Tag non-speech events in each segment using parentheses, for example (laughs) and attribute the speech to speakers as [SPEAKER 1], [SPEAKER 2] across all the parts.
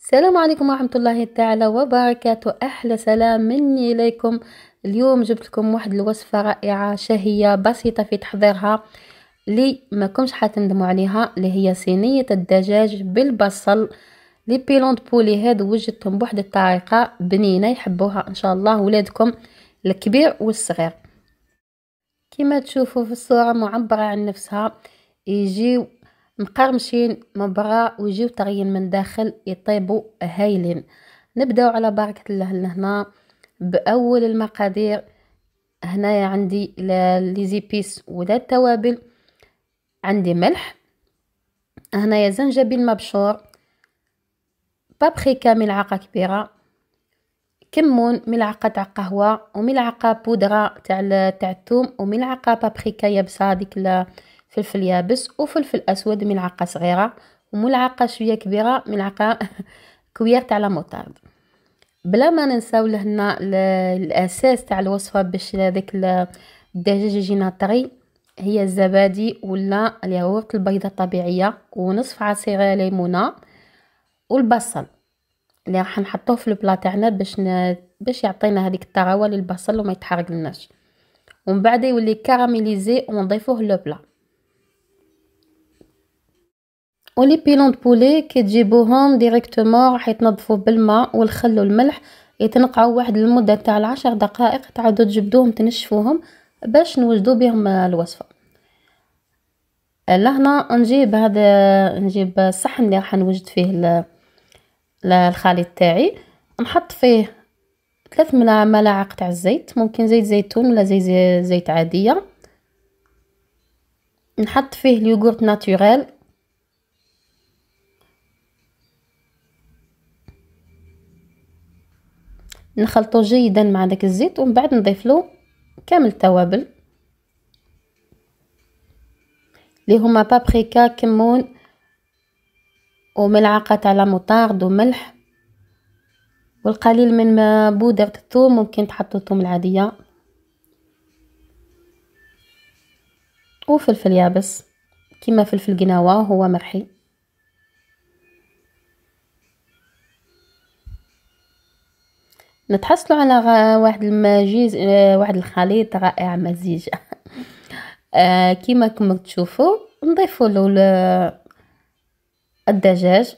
[SPEAKER 1] السلام عليكم ورحمة الله تعالى وبركاته أحلى سلام مني إليكم اليوم جبت لكم واحد الوصفة رائعة شهية بسيطة في تحضيرها لي ما كنتش حتندموا عليها اللي هي صينية الدجاج بالبصل لي بيلون بولي هاد وجدتهم بواحد الطريقة بنينة يحبوها إن شاء الله ولادكم الكبير والصغير كما تشوفوا في الصورة معبرة عن نفسها يجيو مقرمشين من برا ويجيو طريين من داخل يطيبوا هايلين نبداو على بركه الله لهنا باول المقادير هنايا عندي لي ليزيبيس ولا التوابل عندي ملح هنايا زنجبيل مبشور بابريكا ملعقه كبيره كمون ملعقه تاع قهوه وملعقه بودره تاع تاع الثوم وملعقه بابريكا يابسه هذيك فلفل يابس وفلفل اسود ملعقه صغيره وملعقه شويه كبيره ملعقه (laughs) كوير تاع لا موطارد بلا ما ننساو لهنا الاساس تاع الوصفه باش داك الدجاج يجينا طري هي الزبادي ولا الياغورت البيضه الطبيعيه ونصف عصير ليمونه والبصل اللي راح نحطوه في البلا تاعنا باش ن... باش يعطينا هذيك الطراوه للبصل وما يتحرق لناش ومن بعد يولي كارميليزي ونضيفوه لو بلا ولي بيلون بولي كتجيبوهم ديريكتومون راح يتنظفوا بالماء والخل والملح يتنقعوا واحد المده تاع العشر دقائق تعاودوا تجبدوهم تنشفوهم باش نوجدوا بهم الوصفه لهنا نجيب هذا نجيب الصحن اللي راح نوجد فيه الخليط تاعي نحط فيه ثلاث ملاعق تاع الزيت ممكن زيت زيتون ولا زيت زيت عاديه نحط فيه اليوغورت ناتوريل نخلطه جيدا مع داك الزيت ومن بعد نضيف له كامل التوابل اللي هما بابريكا كمون وملعقه تاع لاموطارد وملح والقليل من بودرة الثوم ممكن تحطوا الثوم العاديه وفلفل يابس كيما فلفل قناوه هو مرحي نتحصلوا على واحد المجيز آه، واحد الخليط رائع مزيج (laughs) آه، كيما كما تشوفوا نضيفوا له الدجاج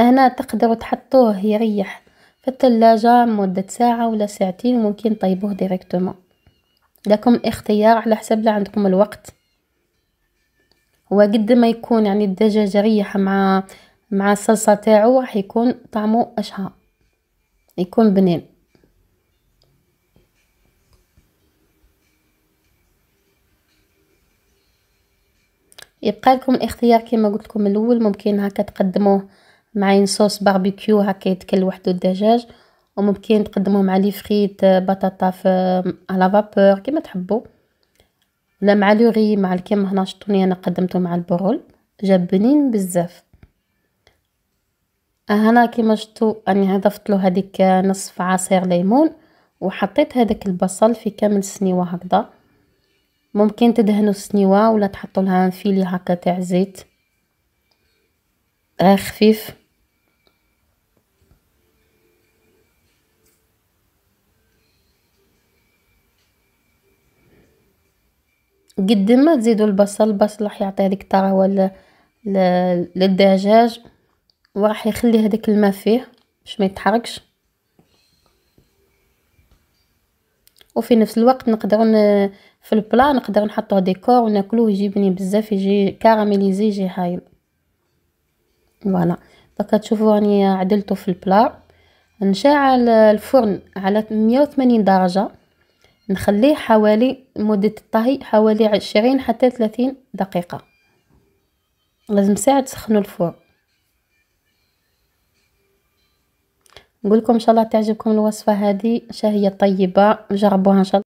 [SPEAKER 1] هنا تقدروا تحطوه يريح في الثلاجة مدة ساعة ولا ساعتين وممكن طيبوه ديريكتومون لكم اختيار على حسب لا عندكم الوقت هو قد ما يكون يعني الدجاج ريح مع مع الصلصه تاعو راح يكون طعمه اشهى يكون بنين يبقى لكم الاختيار كما قلت لكم الاول ممكن هكا تقدموه مع صوص باربيكيو هكا يتكل وحده الدجاج وممكن تقدموه مع لي فريت بطاطا في على فابور كما تحبوا لا مع لوغي مع الكيم هنا شطوني انا قدمته مع البرول جاب بنين بزاف هنا كيما شفتوا اني اضفت له هذيك نصف عصير ليمون وحطيت هذاك البصل في كامل السنيوه هكذا ممكن تدهنوا السنيوه ولا تحطوا لها فيلي هكا تاع زيت خفيف قد ما تزيدوا البصل البصل راح يعطي هذيك الطراوه للدجاج وراح يخلي هذاك الماء فيه باش ما يتحرقش وفي نفس الوقت نقدر في البلا نقدر نحطوه ديكور وناكلوه يجيبني بزاف يجي كاراميليزي يجي هايل فوالا دوكا تشوفوا راني عدلته في البلا نشعل الفرن على 180 درجه نخليه حوالي مدة الطهي حوالي عشرين حتى ثلاثين دقيقة لازم ساعة تسخنوا الفرن نقول لكم ان شاء الله تعجبكم الوصفه هذه شهيه طيبه جربوها ان شاء الله